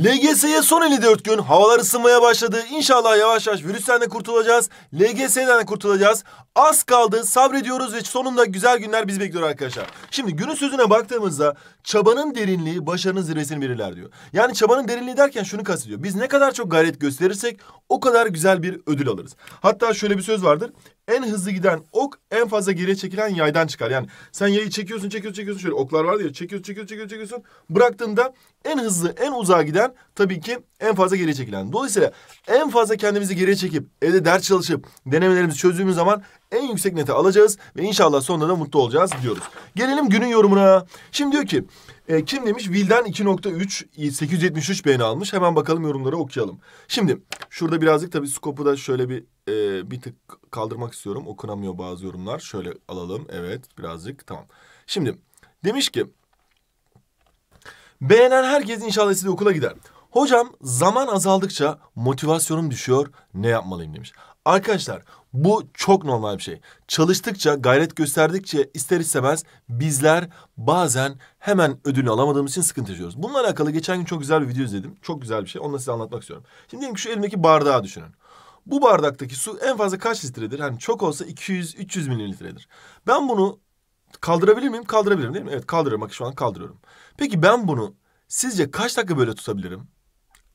LGS'ye son 54 gün havalar ısınmaya başladı. İnşallah yavaş yavaş virüsten de kurtulacağız. LGS'den de kurtulacağız. Az kaldı sabrediyoruz ve sonunda güzel günler bizi bekliyor arkadaşlar. Şimdi günün sözüne baktığımızda çabanın derinliği başarının zirvesini belirler diyor. Yani çabanın derinliği derken şunu kastediyor. Biz ne kadar çok gayret gösterirsek o kadar güzel bir ödül alırız. Hatta şöyle bir söz vardır en hızlı giden ok en fazla geriye çekilen yaydan çıkar. Yani sen yayı çekiyorsun, çekiyorsun, çekiyorsun. Şöyle oklar var ya çekiyorsun, çekiyorsun, çekiyorsun. Bıraktığında en hızlı, en uzağa giden tabii ki en fazla geriye çekilen. Dolayısıyla en fazla kendimizi geriye çekip evde ders çalışıp denemelerimizi çözdüğümüz zaman en yüksek neti alacağız ve inşallah sonunda da mutlu olacağız diyoruz. Gelelim günün yorumuna. Şimdi diyor ki e, kim demiş? Vildan 2.3 873 beğeni almış. Hemen bakalım yorumları okuyalım. Şimdi şurada birazcık tabii skopu da şöyle bir e, bir tık kaldırmak istiyorum. Okunamıyor bazı yorumlar. Şöyle alalım. Evet birazcık tamam. Şimdi demiş ki Beğenen herkes inşallah size okula gider. Hocam zaman azaldıkça motivasyonum düşüyor ne yapmalıyım demiş. Arkadaşlar bu çok normal bir şey. Çalıştıkça, gayret gösterdikçe ister istemez bizler bazen hemen ödülü alamadığımız için sıkıntı yaşıyoruz. Bununla alakalı geçen gün çok güzel bir video izledim. Çok güzel bir şey. Onu da size anlatmak istiyorum. Şimdi diyelim ki şu elimdeki bardağı düşünün. Bu bardaktaki su en fazla kaç litredir? Hani çok olsa 200-300 mililitredir. Ben bunu kaldırabilir miyim? Kaldırabilirim değil mi? Evet kaldırıyorum. Bak şu an kaldırıyorum. Peki ben bunu sizce kaç dakika böyle tutabilirim?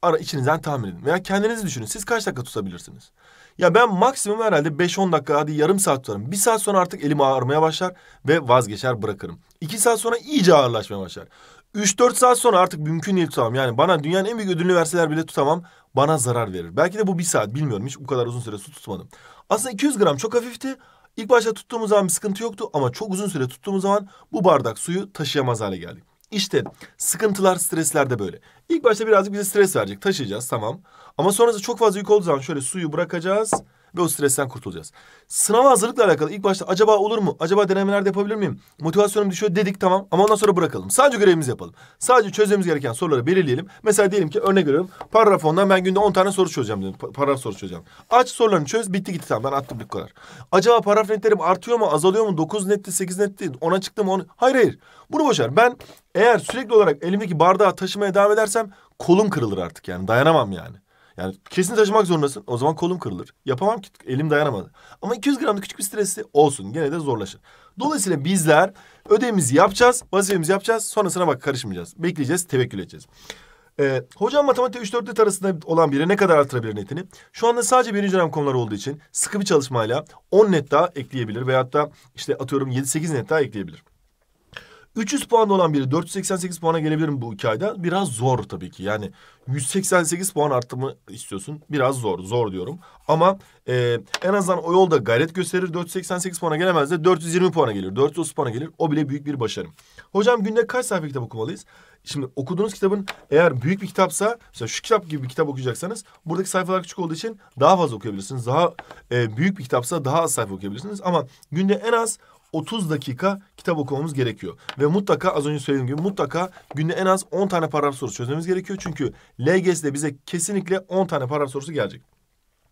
Ara içinizden tahmin edin. Veya kendinizi düşünün. Siz kaç dakika tutabilirsiniz? Ya ben maksimum herhalde 5-10 dakika hadi yarım saat tutarım. Bir saat sonra artık elim ağrımaya başlar ve vazgeçer bırakırım. İki saat sonra iyice ağırlaşmaya başlar. 3-4 saat sonra artık mümkün değil tutamam. Yani bana dünyanın en büyük ödülünü verseler bile tutamam. Bana zarar verir. Belki de bu bir saat bilmiyorum. Hiç bu kadar uzun süre su tutmadım. Aslında 200 gram çok hafifti. İlk başta tuttuğumuz zaman bir sıkıntı yoktu ama çok uzun süre tuttuğumuz zaman bu bardak suyu taşıyamaz hale geldik. İşte sıkıntılar, stresler de böyle. İlk başta birazcık bize stres verecek. Taşıyacağız tamam. Ama sonrasında çok fazla yük olduğu zaman şöyle suyu bırakacağız ve o stresten kurtulacağız. Sınava hazırlıkla alakalı ilk başta acaba olur mu? Acaba denemelerde yapabilir miyim? Motivasyonum düşüyor dedik tamam ama ondan sonra bırakalım. Sadece görevimizi yapalım. Sadece çözmemiz gereken soruları belirleyelim. Mesela diyelim ki örnek veriyorum. Paragraf ondan ben günde 10 tane soru çözeceğim dedim. Pa paragraf soru çözeceğim. Aç sorularını çöz bitti gitti tamam ben attım bu kadar. Acaba paragraf netlerim artıyor mu azalıyor mu? 9 netti 8 netti 10'a çıktı mı? 10... Hayır hayır bunu boşver. Ben eğer sürekli olarak elimdeki bardağı taşımaya devam edersem kolum kırılır artık yani dayanamam yani. Yani kesin taşımak zorundasın. O zaman kolum kırılır. Yapamam ki elim dayanamadı. Ama 200 gramlık küçük bir stresi olsun. Gene de zorlaşır. Dolayısıyla bizler ödevimizi yapacağız. Vazifemizi yapacağız. Sonrasına bak karışmayacağız. Bekleyeceğiz. Tevekkül edeceğiz. Ee, hocam matematik 3-4 net arasında olan biri ne kadar artırabilir netini? Şu anda sadece birinci dönem konuları olduğu için sıkı bir çalışmayla 10 net daha ekleyebilir. Veyahut da işte atıyorum 7-8 net daha ekleyebilir. 300 puan olan biri 488 puana gelebilirim bu hikayede. Biraz zor tabii ki. Yani 188 puan artımı istiyorsun. Biraz zor. Zor diyorum. Ama e, en azından o yolda gayret gösterir. 488 puana gelemez de 420 puana gelir. 430 puana gelir. O bile büyük bir başarım. Hocam günde kaç sayfa kitap okumalıyız? Şimdi okuduğunuz kitabın eğer büyük bir kitapsa mesela şu kitap gibi bir kitap okuyacaksanız buradaki sayfalar küçük olduğu için daha fazla okuyabilirsiniz. Daha e, büyük bir kitapsa daha az sayfa okuyabilirsiniz ama günde en az 30 dakika kitap okumamız gerekiyor. Ve mutlaka az önce söylediğim gibi mutlaka günde en az 10 tane paragraf sorusu çözmemiz gerekiyor. Çünkü LGS'de bize kesinlikle 10 tane paragraf sorusu gelecek.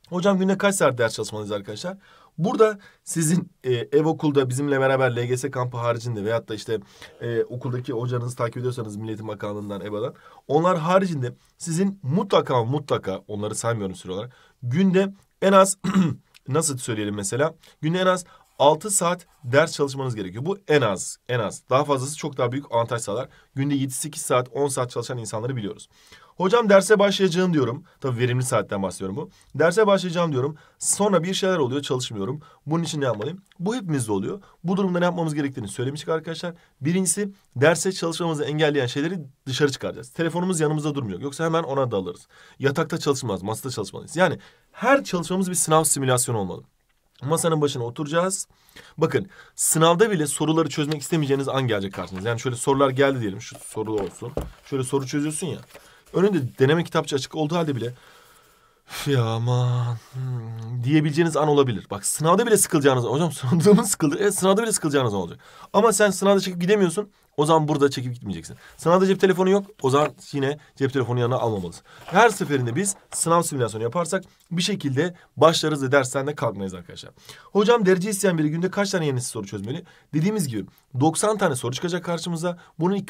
Hocam günde kaç saat ders çalışmalıyız arkadaşlar? Burada sizin e, ev okulda bizimle beraber LGS kampı haricinde veyahut da işte e, okuldaki hocanızı takip ediyorsanız Milli Eğitim Bakanlığı'ndan, EBA'dan onlar haricinde sizin mutlaka mutlaka onları saymıyorum süre olarak günde en az nasıl söyleyelim mesela günde en az 6 saat ders çalışmanız gerekiyor. Bu en az, en az. Daha fazlası çok daha büyük avantaj sağlar. Günde 7-8 saat, 10 saat çalışan insanları biliyoruz. Hocam derse başlayacağım diyorum. Tabii verimli saatten bahsediyorum bu. Derse başlayacağım diyorum. Sonra bir şeyler oluyor çalışmıyorum. Bunun için ne yapmalıyım? Bu hepimizde oluyor. Bu durumda ne yapmamız gerektiğini söylemiştik arkadaşlar. Birincisi derse çalışmamızı engelleyen şeyleri dışarı çıkaracağız. Telefonumuz yanımızda durmuyor. Yoksa hemen ona dalarız. Yatakta çalışmaz, masada çalışmalıyız. Yani her çalışmamız bir sınav simülasyonu olmalı. Masanın başına oturacağız. Bakın sınavda bile soruları çözmek istemeyeceğiniz an gelecek karşınıza. Yani şöyle sorular geldi diyelim. Şu soru olsun. Şöyle soru çözüyorsun ya. Önünde deneme kitapçı açık olduğu halde bile ya aman hmm, diyebileceğiniz an olabilir. Bak sınavda bile sıkılacağınız hocam sınavda mı sıkıldı? Evet sınavda bile sıkılacağınız olacak. Ama sen sınavda çekip gidemiyorsun. O zaman burada çekip gitmeyeceksin. Sınavda cep telefonu yok. O zaman yine cep telefonu yanına almamalısın. Her seferinde biz sınav simülasyonu yaparsak bir şekilde başlarız ve dersten de kalkmayız arkadaşlar. Hocam derece isteyen biri günde kaç tane yeni soru çözmeli? Dediğimiz gibi 90 tane soru çıkacak karşımıza. Bunun ilk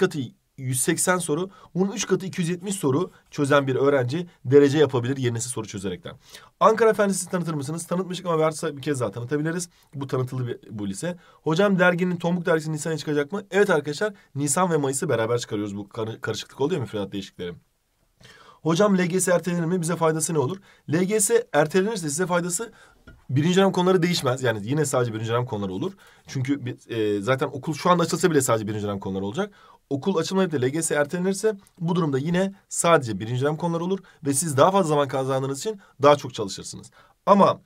180 soru, bunun 3 katı 270 soru çözen bir öğrenci derece yapabilir yenisi soru çözerekten. Ankara Fen tanıtır mısınız? Tanıtmıştık ama varsa bir kez daha tanıtabiliriz. Bu tanıtıldı bir, bu lise. Hocam derginin Tomruk dergisi Nisan'a çıkacak mı? Evet arkadaşlar Nisan ve Mayıs'ı beraber çıkarıyoruz. Bu karışıklık oluyor mu müfredat değişiklikleri. Hocam LGS ertelenir mi? Bize faydası ne olur? LGS ertelenirse size faydası birinci dönem konuları değişmez. Yani yine sadece birinci dönem konuları olur. Çünkü e, zaten okul şu anda açılsa bile sadece birinci dönem konuları olacak okul açılma nedeniyle LGS ertelenirse bu durumda yine sadece birinci dönem konuları olur ve siz daha fazla zaman kazandığınız için daha çok çalışırsınız. Ama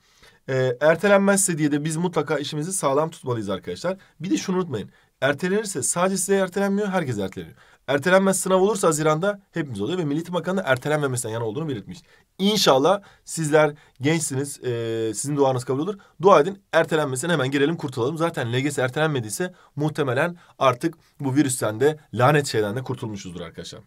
e, ertelenmezse diye de biz mutlaka işimizi sağlam tutmalıyız arkadaşlar. Bir de şunu unutmayın. Ertelenirse sadece size ertelenmiyor, herkes erteleniyor. Ertelenmez sınav olursa Haziran'da hepimiz oluyor ve Milli Eğitim Bakanı ertelenmemesinden yana olduğunu belirtmiş. İnşallah sizler gençsiniz, e, sizin duanız kabul olur. Dua edin, ertelenmesine hemen girelim, kurtulalım. Zaten LGS ertelenmediyse muhtemelen artık bu virüsten de lanet şeyden de kurtulmuşuzdur arkadaşlar.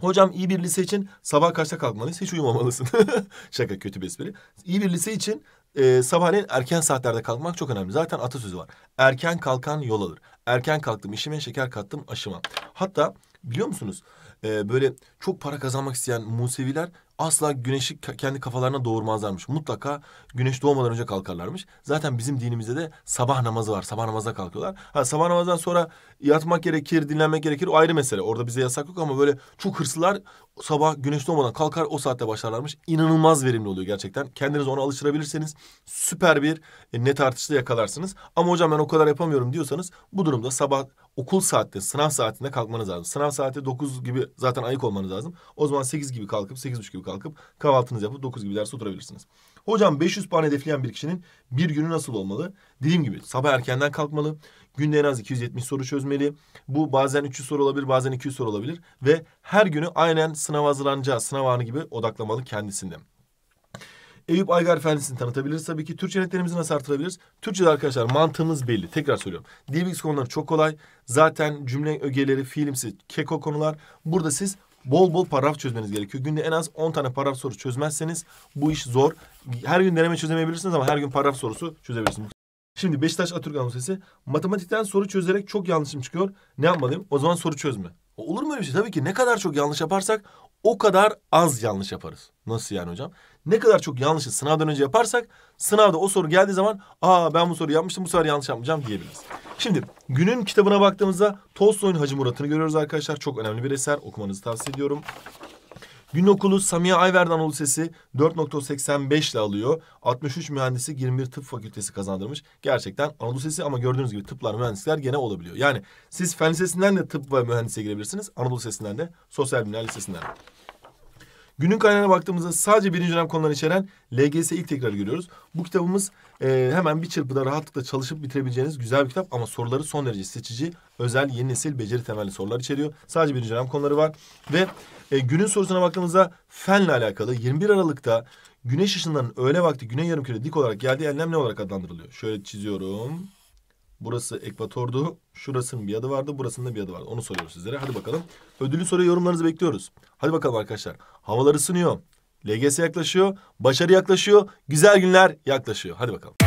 Hocam iyi bir lise için sabah kaçta kalkmalıyız? Hiç uyumamalısın. Şaka kötü bir espri. İyi bir lise için e, sabahleyin erken saatlerde kalkmak çok önemli. Zaten atasözü var. Erken kalkan yol alır. Erken kalktım işime şeker kattım aşıma. Hatta biliyor musunuz e, böyle çok para kazanmak isteyen Museviler asla güneşi kendi kafalarına doğurmazlarmış. Mutlaka güneş doğmadan önce kalkarlarmış. Zaten bizim dinimizde de sabah namazı var. Sabah namaza kalkıyorlar. Ha, sabah namazdan sonra yatmak gerekir, dinlenmek gerekir. O ayrı mesele. Orada bize yasak yok ama böyle çok hırslılar sabah güneş doğmadan kalkar o saatte başlarlarmış. İnanılmaz verimli oluyor gerçekten. Kendiniz ona alıştırabilirseniz süper bir e, net artışla yakalarsınız. Ama hocam ben o kadar yapamıyorum diyorsanız bu durumda sabah okul saatte, sınav saatinde kalkmanız lazım. Sınav saati dokuz gibi zaten ayık olmanız lazım. O zaman sekiz gibi kalkıp, sekiz buçuk gibi kalkıp kahvaltınızı yapıp dokuz gibi derse oturabilirsiniz. Hocam 500 puan hedefleyen bir kişinin bir günü nasıl olmalı? Dediğim gibi sabah erkenden kalkmalı. Günde en az 270 soru çözmeli. Bu bazen 300 soru olabilir, bazen 200 soru olabilir. Ve her günü aynen sınav hazırlanacağı sınav anı gibi odaklamalı kendisinde. Eyüp Aygar Efendisi'ni tanıtabiliriz tabii ki. Türkçe netlerimizi nasıl artırabiliriz? Türkçe'de arkadaşlar mantığımız belli. Tekrar söylüyorum. Dil bilgisi konuları çok kolay. Zaten cümle ögeleri, fiilimsi, keko konular. Burada siz bol bol paragraf çözmeniz gerekiyor. Günde en az 10 tane paragraf soru çözmezseniz bu iş zor. Her gün deneme çözemeyebilirsiniz ama her gün paragraf sorusu çözebilirsiniz. Şimdi Beşiktaş Atatürk Anonsesi matematikten soru çözerek çok yanlışım çıkıyor. Ne yapmalıyım? O zaman soru çözme. Olur mu öyle bir şey? Tabii ki ne kadar çok yanlış yaparsak o kadar az yanlış yaparız. Nasıl yani hocam? ne kadar çok yanlışı sınavdan önce yaparsak sınavda o soru geldiği zaman aa ben bu soruyu yapmıştım bu sefer yanlış yapmayacağım diyebiliriz. Şimdi günün kitabına baktığımızda Tolstoy'un Hacı Murat'ını görüyoruz arkadaşlar. Çok önemli bir eser okumanızı tavsiye ediyorum. Gün okulu Samiye Ayver Anadolu Lisesi 4.85 ile alıyor. 63 mühendisi 21 tıp fakültesi kazandırmış. Gerçekten Anadolu sesi ama gördüğünüz gibi tıplar mühendisler gene olabiliyor. Yani siz fen lisesinden de tıp ve mühendise girebilirsiniz. Anadolu sesinden de sosyal bilimler lisesinden de. Günün kaynağına baktığımızda sadece birinci dönem konuları içeren LGS ilk tekrarı görüyoruz. Bu kitabımız e, hemen bir çırpıda rahatlıkla çalışıp bitirebileceğiniz güzel bir kitap ama soruları son derece seçici, özel, yeni nesil, beceri temelli sorular içeriyor. Sadece birinci dönem konuları var ve e, günün sorusuna baktığımızda fenle alakalı 21 Aralık'ta güneş ışınlarının öğle vakti güney yarımküre dik olarak geldiği enlem ne olarak adlandırılıyor? Şöyle çiziyorum. Burası ekvatordu. Şurasının bir adı vardı. Burasının da bir adı vardı. Onu soruyoruz sizlere. Hadi bakalım. Ödüllü soru yorumlarınızı bekliyoruz. Hadi bakalım arkadaşlar. Havalar ısınıyor. LGS yaklaşıyor. Başarı yaklaşıyor. Güzel günler yaklaşıyor. Hadi bakalım.